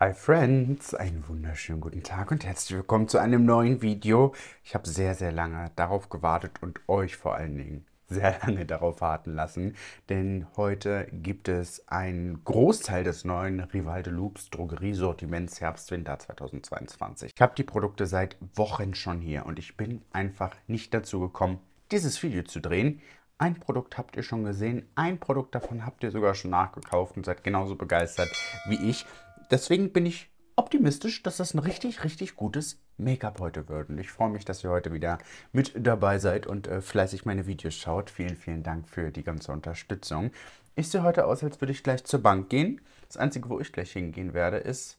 Hi Friends, einen wunderschönen guten Tag und herzlich willkommen zu einem neuen Video. Ich habe sehr, sehr lange darauf gewartet und euch vor allen Dingen sehr lange darauf warten lassen, denn heute gibt es einen Großteil des neuen Rival de Loops Drogeriesortiments Herbst-Winter 2022. Ich habe die Produkte seit Wochen schon hier und ich bin einfach nicht dazu gekommen, dieses Video zu drehen. Ein Produkt habt ihr schon gesehen, ein Produkt davon habt ihr sogar schon nachgekauft und seid genauso begeistert wie ich deswegen bin ich optimistisch, dass das ein richtig, richtig gutes Make-up heute wird. Und ich freue mich, dass ihr heute wieder mit dabei seid und äh, fleißig meine Videos schaut. Vielen, vielen Dank für die ganze Unterstützung. Ich sehe heute aus, als würde ich gleich zur Bank gehen. Das Einzige, wo ich gleich hingehen werde, ist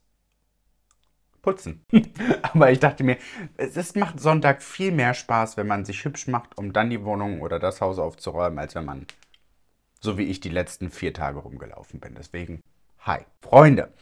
putzen. Aber ich dachte mir, es macht Sonntag viel mehr Spaß, wenn man sich hübsch macht, um dann die Wohnung oder das Haus aufzuräumen, als wenn man, so wie ich, die letzten vier Tage rumgelaufen bin. Deswegen Hi, Freunde.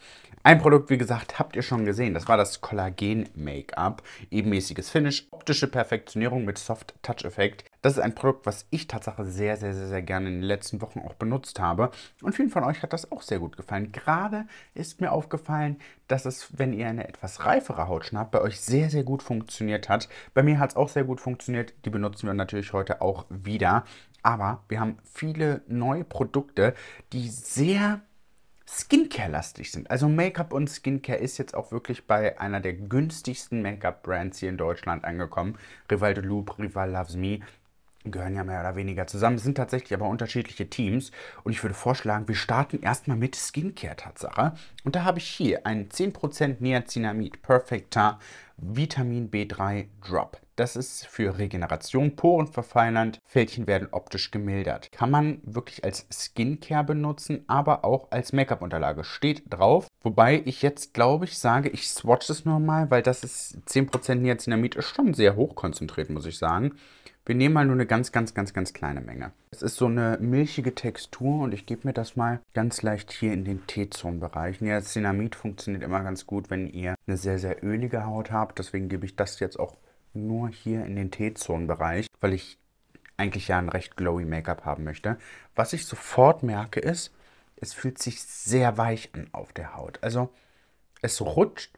Ein Produkt, wie gesagt, habt ihr schon gesehen. Das war das Kollagen-Make-up. Ebenmäßiges Finish, optische Perfektionierung mit Soft-Touch-Effekt. Das ist ein Produkt, was ich tatsächlich sehr, sehr, sehr, sehr gerne in den letzten Wochen auch benutzt habe. Und vielen von euch hat das auch sehr gut gefallen. Gerade ist mir aufgefallen, dass es, wenn ihr eine etwas reifere Haut schon habt, bei euch sehr, sehr gut funktioniert hat. Bei mir hat es auch sehr gut funktioniert. Die benutzen wir natürlich heute auch wieder. Aber wir haben viele neue Produkte, die sehr Skincare-lastig sind. Also Make-up und Skincare ist jetzt auch wirklich bei einer der günstigsten Make-up-Brands hier in Deutschland angekommen. Rival de Loup, Rival Loves Me gehören ja mehr oder weniger zusammen, sind tatsächlich aber unterschiedliche Teams und ich würde vorschlagen, wir starten erstmal mit Skincare-Tatsache und da habe ich hier einen 10% Niacinamid Perfecta Vitamin B3 Drop. Das ist für Regeneration, Poren verfeinernd, Fältchen werden optisch gemildert. Kann man wirklich als Skincare benutzen, aber auch als Make-up-Unterlage. Steht drauf. Wobei ich jetzt, glaube ich, sage, ich swatch es nur mal, weil das ist 10% Niacinamid, ist schon sehr hoch konzentriert, muss ich sagen. Wir nehmen mal nur eine ganz, ganz, ganz, ganz kleine Menge. Es ist so eine milchige Textur und ich gebe mir das mal ganz leicht hier in den T-Zone-Bereich. Niacinamid funktioniert immer ganz gut, wenn ihr eine sehr, sehr ölige Haut habt. Deswegen gebe ich das jetzt auch nur hier in den t zonen bereich weil ich eigentlich ja ein recht glowy Make-up haben möchte. Was ich sofort merke ist, es fühlt sich sehr weich an auf der Haut. Also es rutscht,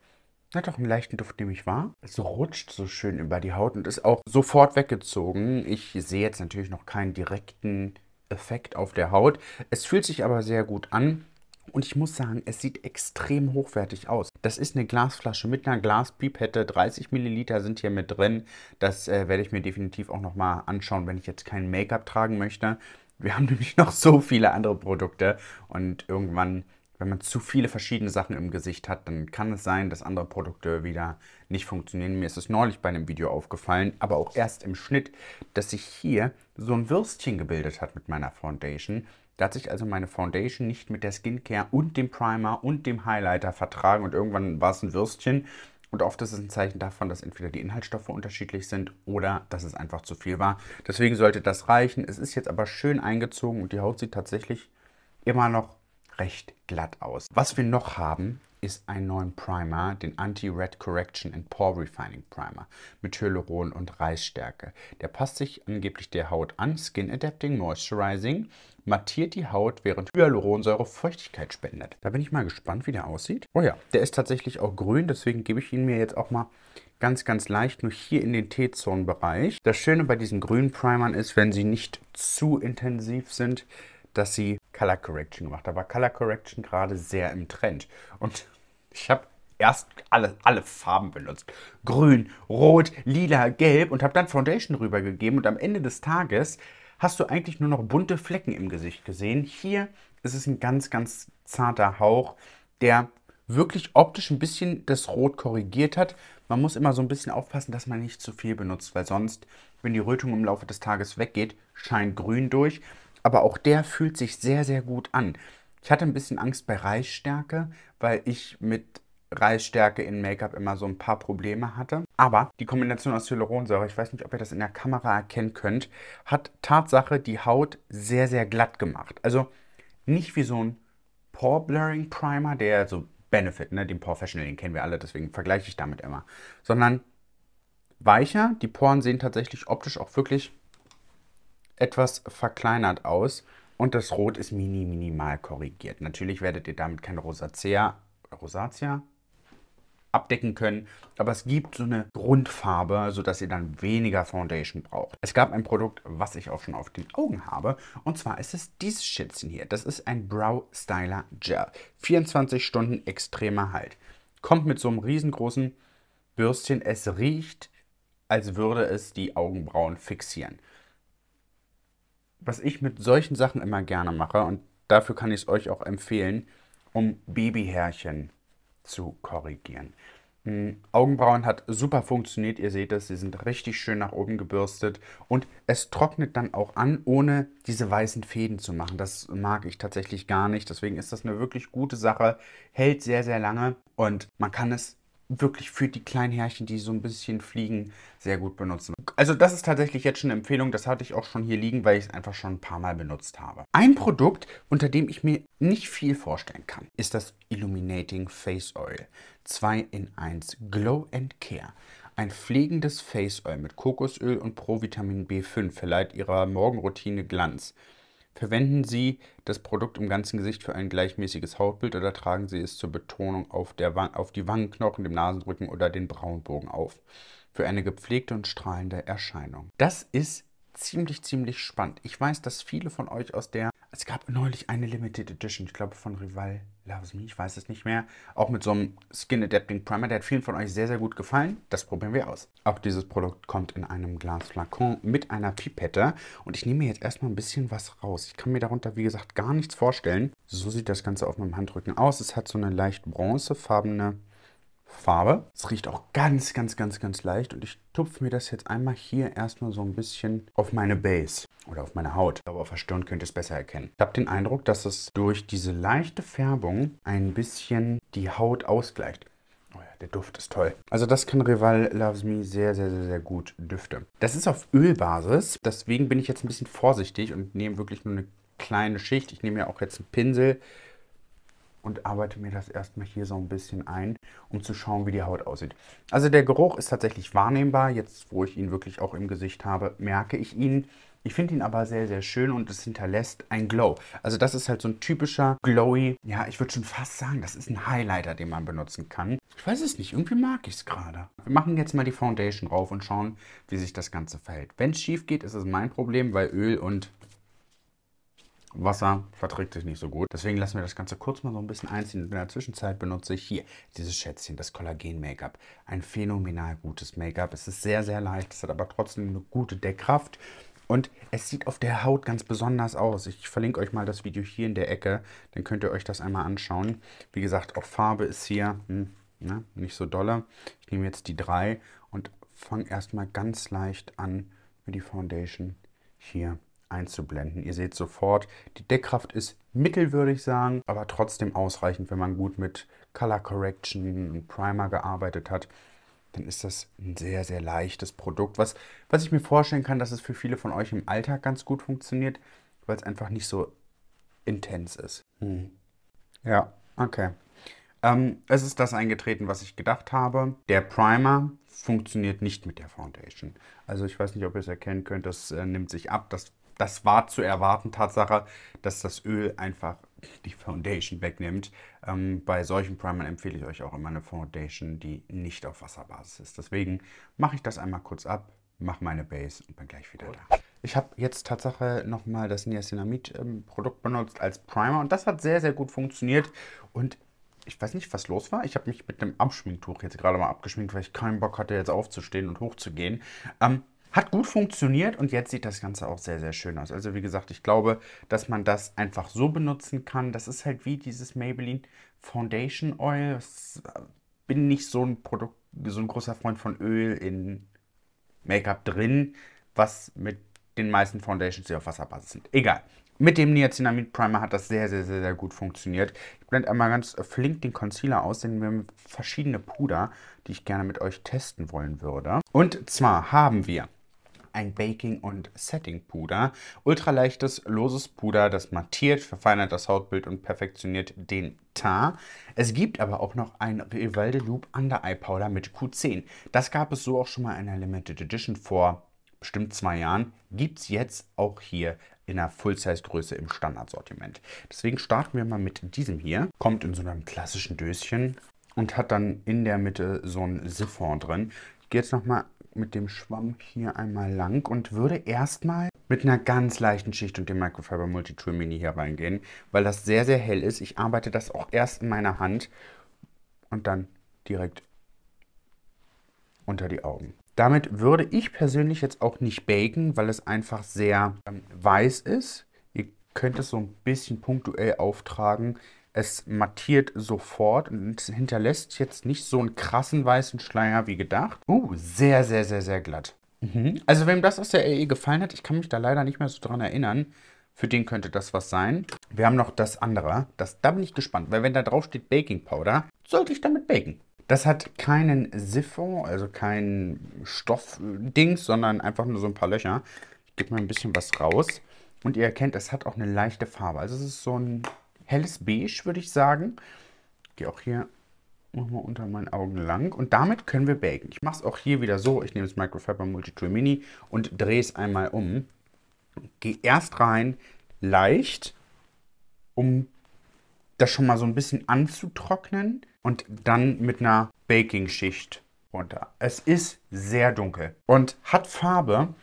hat auch einen leichten Duft, nehme ich wahr. Es rutscht so schön über die Haut und ist auch sofort weggezogen. Ich sehe jetzt natürlich noch keinen direkten Effekt auf der Haut. Es fühlt sich aber sehr gut an. Und ich muss sagen, es sieht extrem hochwertig aus. Das ist eine Glasflasche mit einer Glaspipette. 30 Milliliter sind hier mit drin. Das äh, werde ich mir definitiv auch nochmal anschauen, wenn ich jetzt kein Make-up tragen möchte. Wir haben nämlich noch so viele andere Produkte und irgendwann wenn man zu viele verschiedene Sachen im Gesicht hat, dann kann es sein, dass andere Produkte wieder nicht funktionieren. Mir ist es neulich bei einem Video aufgefallen, aber auch erst im Schnitt, dass sich hier so ein Würstchen gebildet hat mit meiner Foundation. Da hat sich also meine Foundation nicht mit der Skincare und dem Primer und dem Highlighter vertragen und irgendwann war es ein Würstchen. Und oft ist es ein Zeichen davon, dass entweder die Inhaltsstoffe unterschiedlich sind oder dass es einfach zu viel war. Deswegen sollte das reichen. Es ist jetzt aber schön eingezogen und die Haut sieht tatsächlich immer noch recht glatt aus. Was wir noch haben, ist ein neuer Primer, den Anti-Red Correction and Pore Refining Primer mit Hyaluron und Reißstärke. Der passt sich angeblich der Haut an, Skin Adapting Moisturizing, mattiert die Haut, während Hyaluronsäure Feuchtigkeit spendet. Da bin ich mal gespannt, wie der aussieht. Oh ja, der ist tatsächlich auch grün, deswegen gebe ich ihn mir jetzt auch mal ganz, ganz leicht, nur hier in den T-Zonen-Bereich. Das Schöne bei diesen grünen Primern ist, wenn sie nicht zu intensiv sind, dass sie Color Correction gemacht hat. Da war Color Correction gerade sehr im Trend. Und ich habe erst alle, alle Farben benutzt. Grün, Rot, Lila, Gelb und habe dann Foundation rübergegeben. Und am Ende des Tages hast du eigentlich nur noch bunte Flecken im Gesicht gesehen. Hier ist es ein ganz, ganz zarter Hauch, der wirklich optisch ein bisschen das Rot korrigiert hat. Man muss immer so ein bisschen aufpassen, dass man nicht zu viel benutzt, weil sonst, wenn die Rötung im Laufe des Tages weggeht, scheint grün durch aber auch der fühlt sich sehr, sehr gut an. Ich hatte ein bisschen Angst bei Reisstärke, weil ich mit Reisstärke in Make-up immer so ein paar Probleme hatte. Aber die Kombination aus Hyaluronsäure, ich weiß nicht, ob ihr das in der Kamera erkennen könnt, hat Tatsache die Haut sehr, sehr glatt gemacht. Also nicht wie so ein Pore Blurring Primer, der so Benefit, ne, den Pore Fashion, den kennen wir alle, deswegen vergleiche ich damit immer, sondern weicher. Die Poren sehen tatsächlich optisch auch wirklich etwas verkleinert aus und das Rot ist mini minimal korrigiert. Natürlich werdet ihr damit kein Rosacea, Rosacea abdecken können, aber es gibt so eine Grundfarbe, sodass ihr dann weniger Foundation braucht. Es gab ein Produkt, was ich auch schon auf den Augen habe, und zwar ist es dieses Schätzchen hier. Das ist ein Brow Styler Gel. 24 Stunden extremer Halt. Kommt mit so einem riesengroßen Bürstchen. Es riecht, als würde es die Augenbrauen fixieren was ich mit solchen Sachen immer gerne mache, und dafür kann ich es euch auch empfehlen, um Babyhärchen zu korrigieren. Hm, Augenbrauen hat super funktioniert, ihr seht es, sie sind richtig schön nach oben gebürstet und es trocknet dann auch an, ohne diese weißen Fäden zu machen. Das mag ich tatsächlich gar nicht, deswegen ist das eine wirklich gute Sache, hält sehr, sehr lange und man kann es wirklich für die kleinen Härchen, die so ein bisschen fliegen, sehr gut benutzen. Also das ist tatsächlich jetzt schon eine Empfehlung, das hatte ich auch schon hier liegen, weil ich es einfach schon ein paar Mal benutzt habe. Ein Produkt, unter dem ich mir nicht viel vorstellen kann, ist das Illuminating Face Oil 2 in 1 Glow and Care. Ein pflegendes Face Oil mit Kokosöl und Provitamin B5 verleiht ihrer Morgenroutine Glanz. Verwenden Sie das Produkt im ganzen Gesicht für ein gleichmäßiges Hautbild oder tragen Sie es zur Betonung auf, Wan auf die Wangenknochen, dem Nasenrücken oder den Braunbogen auf. Für eine gepflegte und strahlende Erscheinung. Das ist ziemlich, ziemlich spannend. Ich weiß, dass viele von euch aus der. Es gab neulich eine Limited Edition, ich glaube von Rival Loves Me, ich weiß es nicht mehr. Auch mit so einem Skin Adapting Primer, der hat vielen von euch sehr, sehr gut gefallen. Das probieren wir aus. Auch dieses Produkt kommt in einem Glasflakon mit einer Pipette. Und ich nehme jetzt erstmal ein bisschen was raus. Ich kann mir darunter, wie gesagt, gar nichts vorstellen. So sieht das Ganze auf meinem Handrücken aus. Es hat so eine leicht bronzefarbene Farbe. Es riecht auch ganz, ganz, ganz, ganz leicht und ich tupfe mir das jetzt einmal hier erstmal so ein bisschen auf meine Base oder auf meine Haut. Aber auf der Stirn könnt ihr es besser erkennen. Ich habe den Eindruck, dass es durch diese leichte Färbung ein bisschen die Haut ausgleicht. Oh ja, der Duft ist toll. Also das kann Rival Loves Me sehr, sehr, sehr, sehr gut düfte. Das ist auf Ölbasis, deswegen bin ich jetzt ein bisschen vorsichtig und nehme wirklich nur eine kleine Schicht. Ich nehme ja auch jetzt einen Pinsel, und arbeite mir das erstmal hier so ein bisschen ein, um zu schauen, wie die Haut aussieht. Also der Geruch ist tatsächlich wahrnehmbar. Jetzt, wo ich ihn wirklich auch im Gesicht habe, merke ich ihn. Ich finde ihn aber sehr, sehr schön und es hinterlässt ein Glow. Also das ist halt so ein typischer glowy, ja, ich würde schon fast sagen, das ist ein Highlighter, den man benutzen kann. Ich weiß es nicht, irgendwie mag ich es gerade. Wir machen jetzt mal die Foundation drauf und schauen, wie sich das Ganze verhält. Wenn es schief geht, ist es mein Problem, weil Öl und Wasser verträgt sich nicht so gut. Deswegen lassen wir das Ganze kurz mal so ein bisschen einziehen. in der Zwischenzeit benutze ich hier dieses Schätzchen, das Kollagen-Make-up. Ein phänomenal gutes Make-up. Es ist sehr, sehr leicht. Es hat aber trotzdem eine gute Deckkraft. Und es sieht auf der Haut ganz besonders aus. Ich verlinke euch mal das Video hier in der Ecke. Dann könnt ihr euch das einmal anschauen. Wie gesagt, auch Farbe ist hier hm, ne, nicht so dolle. Ich nehme jetzt die drei und fange erstmal ganz leicht an mit die Foundation hier einzublenden. Ihr seht sofort, die Deckkraft ist mittel, würde ich sagen, aber trotzdem ausreichend, wenn man gut mit Color Correction und Primer gearbeitet hat. Dann ist das ein sehr, sehr leichtes Produkt, was, was ich mir vorstellen kann, dass es für viele von euch im Alltag ganz gut funktioniert, weil es einfach nicht so intens ist. Hm. Ja, okay. Ähm, es ist das eingetreten, was ich gedacht habe. Der Primer funktioniert nicht mit der Foundation. Also ich weiß nicht, ob ihr es erkennen könnt, das äh, nimmt sich ab. Das das war zu erwarten, Tatsache, dass das Öl einfach die Foundation wegnimmt. Ähm, bei solchen Primern empfehle ich euch auch immer eine Foundation, die nicht auf Wasserbasis ist. Deswegen mache ich das einmal kurz ab, mache meine Base und bin gleich wieder da. Ich habe jetzt Tatsache nochmal das Niacinamid-Produkt benutzt als Primer und das hat sehr, sehr gut funktioniert. Und ich weiß nicht, was los war. Ich habe mich mit einem Abschminktuch jetzt gerade mal abgeschminkt, weil ich keinen Bock hatte, jetzt aufzustehen und hochzugehen. Ähm, hat gut funktioniert und jetzt sieht das Ganze auch sehr, sehr schön aus. Also wie gesagt, ich glaube, dass man das einfach so benutzen kann. Das ist halt wie dieses Maybelline Foundation Oil. Ich äh, bin nicht so ein Produkt, so ein großer Freund von Öl in Make-up drin, was mit den meisten Foundations, die auf Wasserbasis sind. Egal. Mit dem Niacinamid Primer hat das sehr, sehr, sehr, sehr gut funktioniert. Ich blende einmal ganz äh, flink den Concealer aus, denn wir haben verschiedene Puder, die ich gerne mit euch testen wollen würde. Und zwar haben wir ein Baking- und Setting-Puder. Ultraleichtes, loses Puder, das mattiert, verfeinert das Hautbild und perfektioniert den Teint. Es gibt aber auch noch ein Rivalde Loop Under Eye Powder mit Q10. Das gab es so auch schon mal in einer Limited Edition vor bestimmt zwei Jahren. Gibt es jetzt auch hier in der Full-Size-Größe im Standardsortiment. Deswegen starten wir mal mit diesem hier. Kommt in so einem klassischen Döschen und hat dann in der Mitte so ein Siphon drin. Ich gehe jetzt nochmal mit dem Schwamm hier einmal lang und würde erstmal mit einer ganz leichten Schicht und dem Microfiber Multitool Mini hier reingehen, weil das sehr, sehr hell ist. Ich arbeite das auch erst in meiner Hand und dann direkt unter die Augen. Damit würde ich persönlich jetzt auch nicht baken, weil es einfach sehr ähm, weiß ist. Ihr könnt es so ein bisschen punktuell auftragen, es mattiert sofort und hinterlässt jetzt nicht so einen krassen weißen Schleier wie gedacht. Uh, sehr, sehr, sehr, sehr glatt. Mhm. Also wem das aus der LE gefallen hat, ich kann mich da leider nicht mehr so dran erinnern, für den könnte das was sein. Wir haben noch das andere. Das, da bin ich gespannt, weil wenn da drauf steht Baking Powder, sollte ich damit baken. Das hat keinen Siphon, also kein Stoffding, sondern einfach nur so ein paar Löcher. Ich gebe mal ein bisschen was raus. Und ihr erkennt, es hat auch eine leichte Farbe. Also es ist so ein helles Beige, würde ich sagen. Gehe auch hier nochmal unter meinen Augen lang. Und damit können wir baken. Ich mache es auch hier wieder so. Ich nehme das Microfiber Multitool Mini und drehe es einmal um. Gehe erst rein, leicht, um das schon mal so ein bisschen anzutrocknen. Und dann mit einer Baking-Schicht runter. Es ist sehr dunkel und hat Farbe,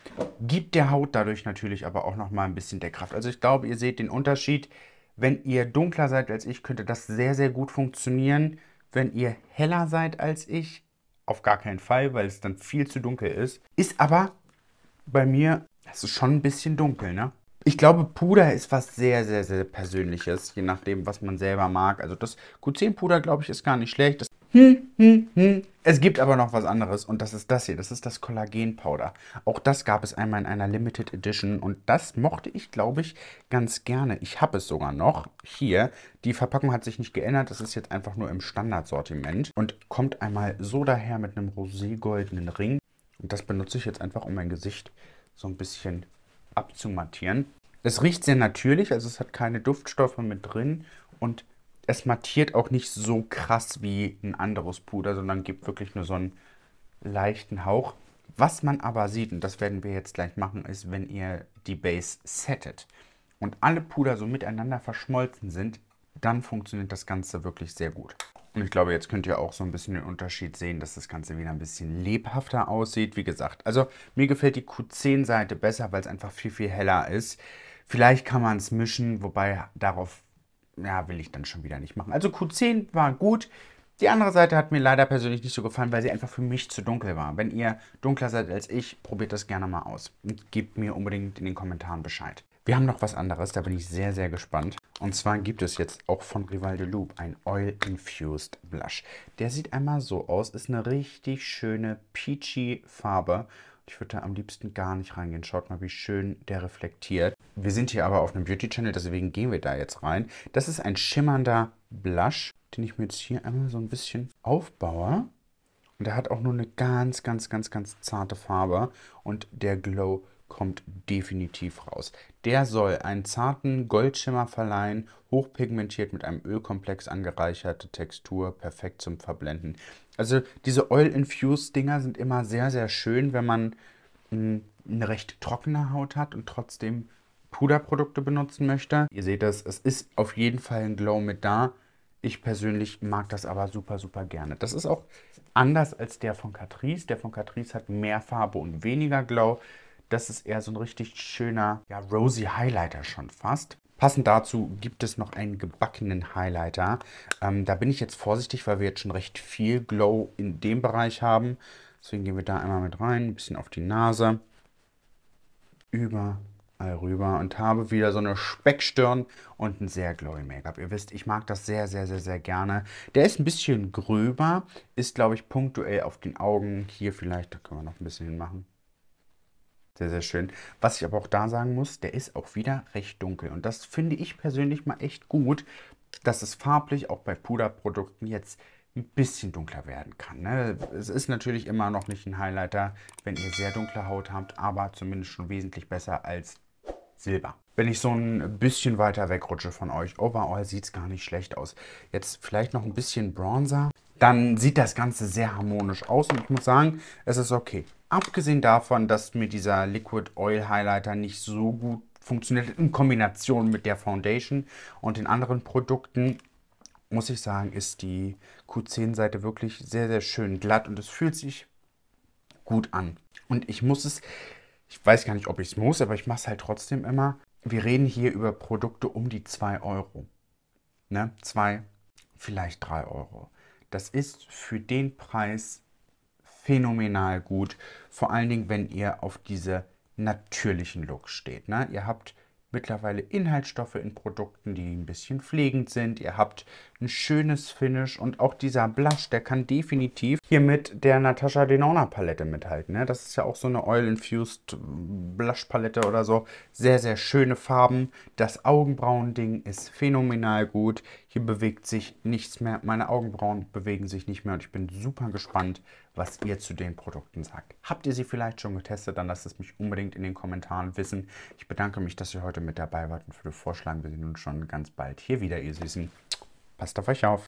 gibt der Haut dadurch natürlich aber auch nochmal ein bisschen der Kraft. Also ich glaube, ihr seht den Unterschied. Wenn ihr dunkler seid als ich, könnte das sehr, sehr gut funktionieren. Wenn ihr heller seid als ich, auf gar keinen Fall, weil es dann viel zu dunkel ist. Ist aber bei mir, das ist schon ein bisschen dunkel, ne? Ich glaube, Puder ist was sehr, sehr, sehr Persönliches, je nachdem, was man selber mag. Also das Q10-Puder, glaube ich, ist gar nicht schlecht. Das es gibt aber noch was anderes und das ist das hier. Das ist das Kollagenpowder. Auch das gab es einmal in einer Limited Edition und das mochte ich, glaube ich, ganz gerne. Ich habe es sogar noch hier. Die Verpackung hat sich nicht geändert. Das ist jetzt einfach nur im Standardsortiment und kommt einmal so daher mit einem roségoldenen Ring. Und das benutze ich jetzt einfach, um mein Gesicht so ein bisschen abzumattieren. Es riecht sehr natürlich, also es hat keine Duftstoffe mit drin und es mattiert auch nicht so krass wie ein anderes Puder, sondern gibt wirklich nur so einen leichten Hauch. Was man aber sieht, und das werden wir jetzt gleich machen, ist, wenn ihr die Base settet und alle Puder so miteinander verschmolzen sind, dann funktioniert das Ganze wirklich sehr gut. Und ich glaube, jetzt könnt ihr auch so ein bisschen den Unterschied sehen, dass das Ganze wieder ein bisschen lebhafter aussieht. Wie gesagt, also mir gefällt die Q10-Seite besser, weil es einfach viel, viel heller ist. Vielleicht kann man es mischen, wobei darauf ja, will ich dann schon wieder nicht machen. Also Q10 war gut. Die andere Seite hat mir leider persönlich nicht so gefallen, weil sie einfach für mich zu dunkel war. Wenn ihr dunkler seid als ich, probiert das gerne mal aus. Und gebt mir unbedingt in den Kommentaren Bescheid. Wir haben noch was anderes, da bin ich sehr, sehr gespannt. Und zwar gibt es jetzt auch von Rival de Loup ein Oil-Infused Blush. Der sieht einmal so aus, ist eine richtig schöne peachy Farbe ich würde da am liebsten gar nicht reingehen. Schaut mal, wie schön der reflektiert. Wir sind hier aber auf einem Beauty-Channel, deswegen gehen wir da jetzt rein. Das ist ein schimmernder Blush, den ich mir jetzt hier einmal so ein bisschen aufbaue. Und der hat auch nur eine ganz, ganz, ganz, ganz zarte Farbe. Und der Glow kommt definitiv raus. Der soll einen zarten Goldschimmer verleihen, hochpigmentiert mit einem Ölkomplex angereicherte Textur, perfekt zum Verblenden. Also diese Oil-Infused-Dinger sind immer sehr, sehr schön, wenn man hm, eine recht trockene Haut hat und trotzdem Puderprodukte benutzen möchte. Ihr seht das, es ist auf jeden Fall ein Glow mit da. Ich persönlich mag das aber super, super gerne. Das ist auch anders als der von Catrice. Der von Catrice hat mehr Farbe und weniger Glow. Das ist eher so ein richtig schöner, ja, rosy Highlighter schon fast. Passend dazu gibt es noch einen gebackenen Highlighter. Ähm, da bin ich jetzt vorsichtig, weil wir jetzt schon recht viel Glow in dem Bereich haben. Deswegen gehen wir da einmal mit rein, ein bisschen auf die Nase. Überall rüber und habe wieder so eine Speckstirn und ein sehr glowy Make-up. Ihr wisst, ich mag das sehr, sehr, sehr, sehr gerne. Der ist ein bisschen gröber, ist, glaube ich, punktuell auf den Augen. Hier vielleicht, da können wir noch ein bisschen hinmachen. Sehr, sehr schön. Was ich aber auch da sagen muss, der ist auch wieder recht dunkel. Und das finde ich persönlich mal echt gut, dass es farblich auch bei Puderprodukten jetzt ein bisschen dunkler werden kann. Ne? Es ist natürlich immer noch nicht ein Highlighter, wenn ihr sehr dunkle Haut habt, aber zumindest schon wesentlich besser als Silber. Wenn ich so ein bisschen weiter wegrutsche von euch, overall sieht es gar nicht schlecht aus. Jetzt vielleicht noch ein bisschen Bronzer dann sieht das Ganze sehr harmonisch aus und ich muss sagen, es ist okay. Abgesehen davon, dass mir dieser Liquid Oil Highlighter nicht so gut funktioniert in Kombination mit der Foundation und den anderen Produkten, muss ich sagen, ist die Q10-Seite wirklich sehr, sehr schön glatt und es fühlt sich gut an. Und ich muss es, ich weiß gar nicht, ob ich es muss, aber ich mache es halt trotzdem immer. Wir reden hier über Produkte um die 2 Euro. Ne? 2, vielleicht 3 Euro. Das ist für den Preis phänomenal gut. Vor allen Dingen, wenn ihr auf diese natürlichen Look steht. Ne? Ihr habt mittlerweile Inhaltsstoffe in Produkten, die ein bisschen pflegend sind. Ihr habt ein schönes Finish und auch dieser Blush, der kann definitiv hier mit der Natasha Denona Palette mithalten. Ne? Das ist ja auch so eine Oil-Infused Blush Palette oder so. Sehr, sehr schöne Farben. Das Augenbrauending ist phänomenal gut. Hier bewegt sich nichts mehr. Meine Augenbrauen bewegen sich nicht mehr und ich bin super gespannt, was ihr zu den Produkten sagt. Habt ihr sie vielleicht schon getestet, dann lasst es mich unbedingt in den Kommentaren wissen. Ich bedanke mich, dass ihr heute mit dabei wart und würde vorschlagen, wir sehen uns schon ganz bald hier wieder, ihr Süßen. Passt auf euch auf.